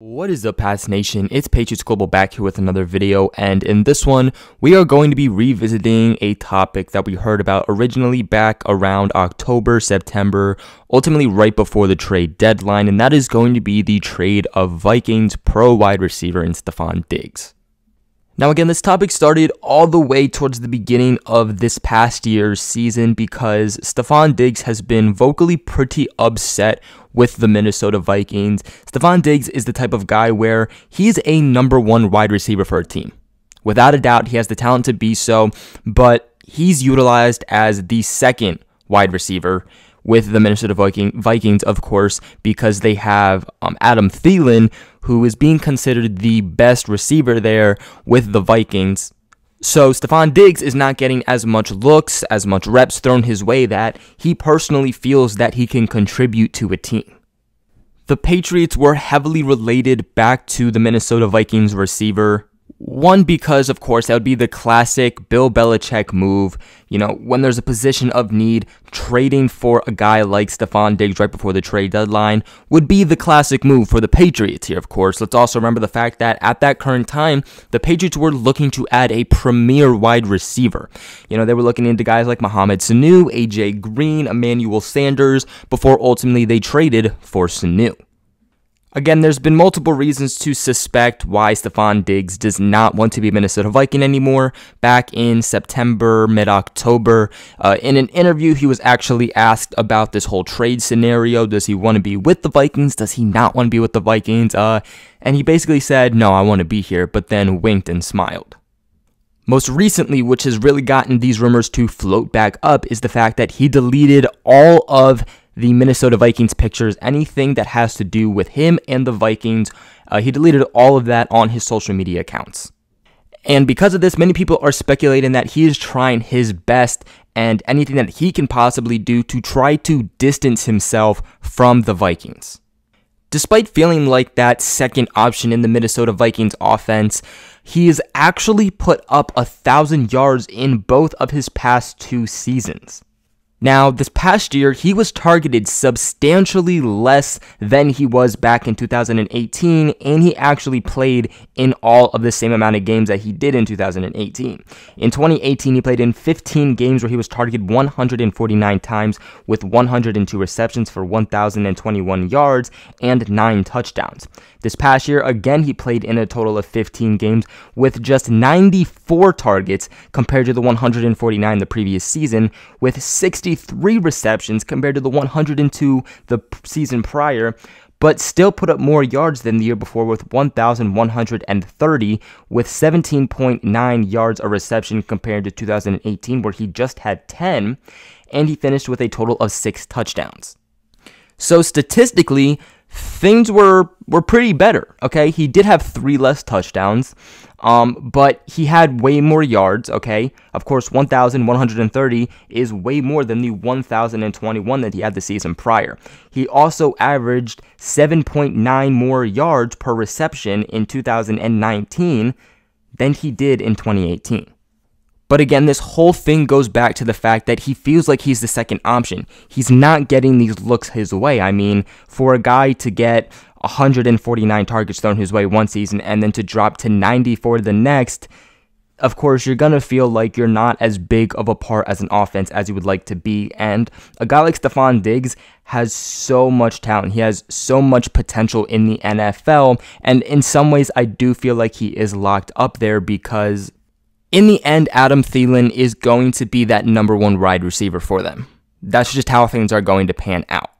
What is up Pass Nation, it's Patriots Global back here with another video and in this one we are going to be revisiting a topic that we heard about originally back around October, September, ultimately right before the trade deadline and that is going to be the trade of Vikings pro wide receiver and Stephon Diggs. Now, again, this topic started all the way towards the beginning of this past year's season because Stefan Diggs has been vocally pretty upset with the Minnesota Vikings. Stefan Diggs is the type of guy where he's a number one wide receiver for a team. Without a doubt, he has the talent to be so, but he's utilized as the second wide receiver with the Minnesota Viking, Vikings, of course, because they have um, Adam Thielen, who is being considered the best receiver there with the Vikings. So Stephon Diggs is not getting as much looks, as much reps thrown his way that he personally feels that he can contribute to a team. The Patriots were heavily related back to the Minnesota Vikings receiver one, because of course, that would be the classic Bill Belichick move. You know, when there's a position of need, trading for a guy like Stephon Diggs right before the trade deadline would be the classic move for the Patriots here, of course. Let's also remember the fact that at that current time, the Patriots were looking to add a premier wide receiver. You know, they were looking into guys like Mohamed Sanu, AJ Green, Emmanuel Sanders, before ultimately they traded for Sanu. Again, there's been multiple reasons to suspect why Stefan Diggs does not want to be Minnesota Viking anymore. Back in September, mid October, uh, in an interview, he was actually asked about this whole trade scenario. Does he want to be with the Vikings? Does he not want to be with the Vikings? Uh, and he basically said, No, I want to be here, but then winked and smiled. Most recently, which has really gotten these rumors to float back up, is the fact that he deleted all of the Minnesota Vikings pictures, anything that has to do with him and the Vikings. Uh, he deleted all of that on his social media accounts. And because of this, many people are speculating that he is trying his best and anything that he can possibly do to try to distance himself from the Vikings. Despite feeling like that second option in the Minnesota Vikings offense, he has actually put up a thousand yards in both of his past two seasons. Now, this past year, he was targeted substantially less than he was back in 2018, and he actually played in all of the same amount of games that he did in 2018. In 2018, he played in 15 games where he was targeted 149 times with 102 receptions for 1,021 yards and 9 touchdowns. This past year, again, he played in a total of 15 games with just 94 targets compared to the 149 the previous season, with 60 63 receptions compared to the 102 the season prior, but still put up more yards than the year before with 1,130 with 17.9 yards a reception compared to 2018 where he just had 10 and he finished with a total of 6 touchdowns. So statistically, things were were pretty better. Okay, he did have three less touchdowns, um, but he had way more yards. Okay, of course, 1,130 is way more than the 1,021 that he had the season prior. He also averaged 7.9 more yards per reception in 2019 than he did in 2018. But again, this whole thing goes back to the fact that he feels like he's the second option. He's not getting these looks his way. I mean, for a guy to get 149 targets thrown his way one season and then to drop to 94 the next, of course, you're going to feel like you're not as big of a part as an offense as you would like to be. And a guy like Stephon Diggs has so much talent. He has so much potential in the NFL. And in some ways, I do feel like he is locked up there because in the end, Adam Thielen is going to be that number one wide receiver for them. That's just how things are going to pan out.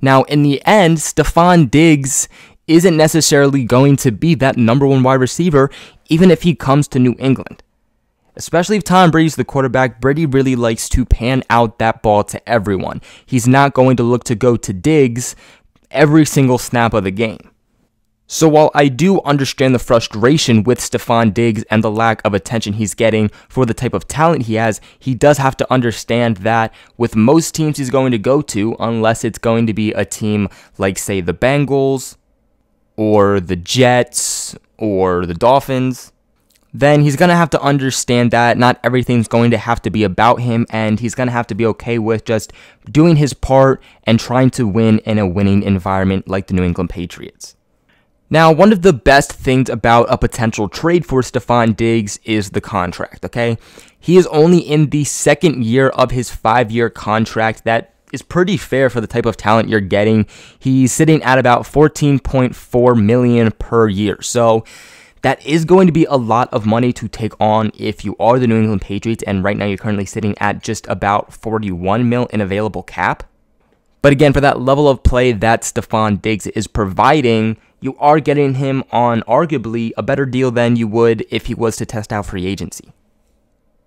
Now, in the end, Stefan Diggs isn't necessarily going to be that number one wide receiver, even if he comes to New England. Especially if Tom Brady's the quarterback, Brady really likes to pan out that ball to everyone. He's not going to look to go to Diggs every single snap of the game. So while I do understand the frustration with Stefan Diggs and the lack of attention he's getting for the type of talent he has, he does have to understand that with most teams he's going to go to, unless it's going to be a team like say the Bengals or the Jets or the Dolphins, then he's going to have to understand that not everything's going to have to be about him and he's going to have to be okay with just doing his part and trying to win in a winning environment like the New England Patriots. Now, one of the best things about a potential trade for Stefan Diggs is the contract, okay? He is only in the second year of his five year contract. That is pretty fair for the type of talent you're getting. He's sitting at about 14.4 million per year. So that is going to be a lot of money to take on if you are the New England Patriots and right now you're currently sitting at just about 41 mil in available cap. But again, for that level of play that Stefan Diggs is providing, you are getting him on arguably a better deal than you would if he was to test out free agency.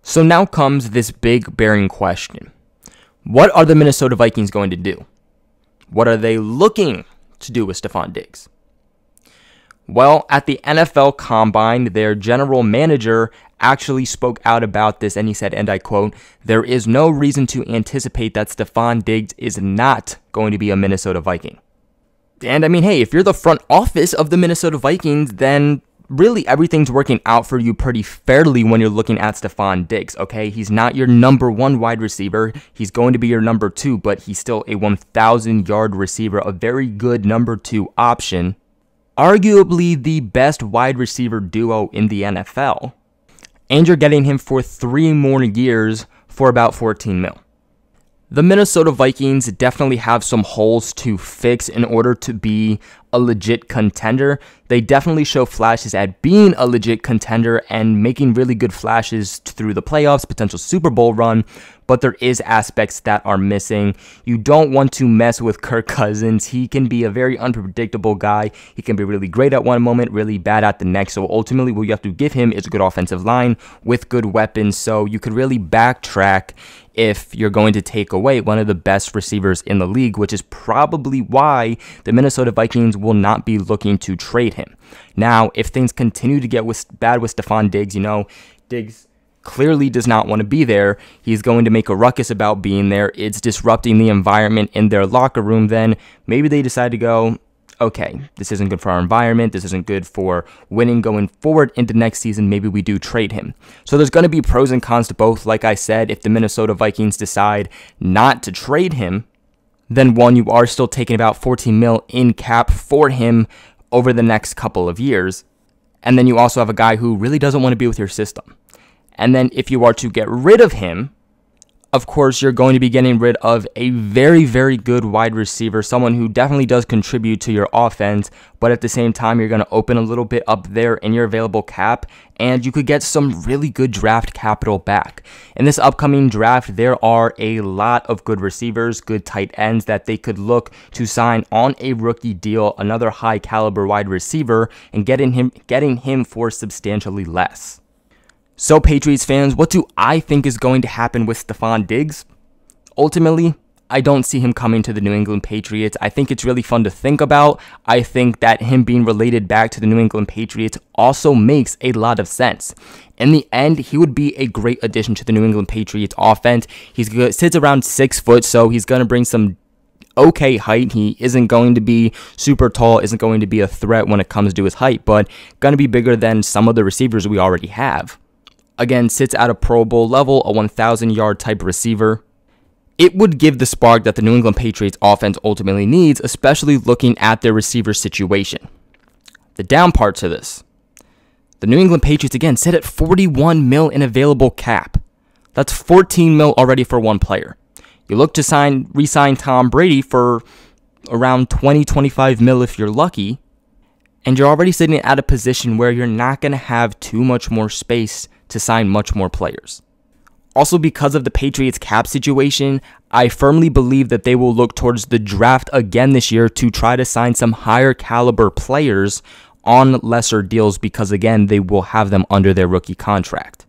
So now comes this big bearing question. What are the Minnesota Vikings going to do? What are they looking to do with Stephon Diggs? Well, at the NFL Combine, their general manager actually spoke out about this and he said, and I quote, there is no reason to anticipate that Stefan Diggs is not going to be a Minnesota Viking. And I mean, hey, if you're the front office of the Minnesota Vikings, then really everything's working out for you pretty fairly when you're looking at Stefan Diggs, okay? He's not your number one wide receiver. He's going to be your number two, but he's still a 1,000 yard receiver, a very good number two option. Arguably the best wide receiver duo in the NFL and you're getting him for three more years for about 14 mil. The Minnesota Vikings definitely have some holes to fix in order to be a legit contender they definitely show flashes at being a legit contender and making really good flashes through the playoffs, potential Super Bowl run, but there is aspects that are missing. You don't want to mess with Kirk Cousins. He can be a very unpredictable guy. He can be really great at one moment, really bad at the next. So ultimately, what you have to give him is a good offensive line with good weapons. So you could really backtrack if you're going to take away one of the best receivers in the league, which is probably why the Minnesota Vikings will not be looking to trade him him. Now, if things continue to get with, bad with Stephon Diggs, you know, Diggs clearly does not want to be there. He's going to make a ruckus about being there. It's disrupting the environment in their locker room. Then maybe they decide to go, okay, this isn't good for our environment. This isn't good for winning going forward into next season. Maybe we do trade him. So there's going to be pros and cons to both. Like I said, if the Minnesota Vikings decide not to trade him, then one, you are still taking about 14 mil in cap for him, over the next couple of years. And then you also have a guy who really doesn't want to be with your system. And then if you are to get rid of him, of course, you're going to be getting rid of a very, very good wide receiver, someone who definitely does contribute to your offense, but at the same time, you're going to open a little bit up there in your available cap, and you could get some really good draft capital back. In this upcoming draft, there are a lot of good receivers, good tight ends that they could look to sign on a rookie deal, another high caliber wide receiver, and getting him, getting him for substantially less. So, Patriots fans, what do I think is going to happen with Stephon Diggs? Ultimately, I don't see him coming to the New England Patriots. I think it's really fun to think about. I think that him being related back to the New England Patriots also makes a lot of sense. In the end, he would be a great addition to the New England Patriots offense. He sits around six foot, so he's going to bring some okay height. He isn't going to be super tall, isn't going to be a threat when it comes to his height, but going to be bigger than some of the receivers we already have. Again, sits at a Pro Bowl level, a 1,000 yard type receiver. It would give the spark that the New England Patriots offense ultimately needs, especially looking at their receiver situation. The down part to this the New England Patriots again sit at 41 mil in available cap. That's 14 mil already for one player. You look to sign re-sign Tom Brady for around 20 25 mil if you're lucky, and you're already sitting at a position where you're not going to have too much more space to sign much more players. Also, because of the Patriots cap situation, I firmly believe that they will look towards the draft again this year to try to sign some higher caliber players on lesser deals because, again, they will have them under their rookie contract.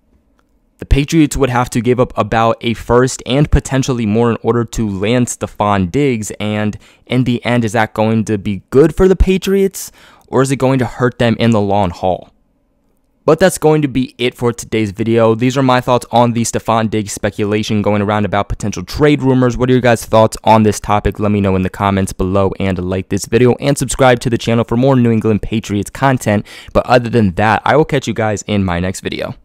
The Patriots would have to give up about a first and potentially more in order to land Stephon Diggs. And in the end, is that going to be good for the Patriots or is it going to hurt them in the long haul? But that's going to be it for today's video. These are my thoughts on the Stefan Diggs speculation going around about potential trade rumors. What are your guys' thoughts on this topic? Let me know in the comments below and like this video and subscribe to the channel for more New England Patriots content. But other than that, I will catch you guys in my next video.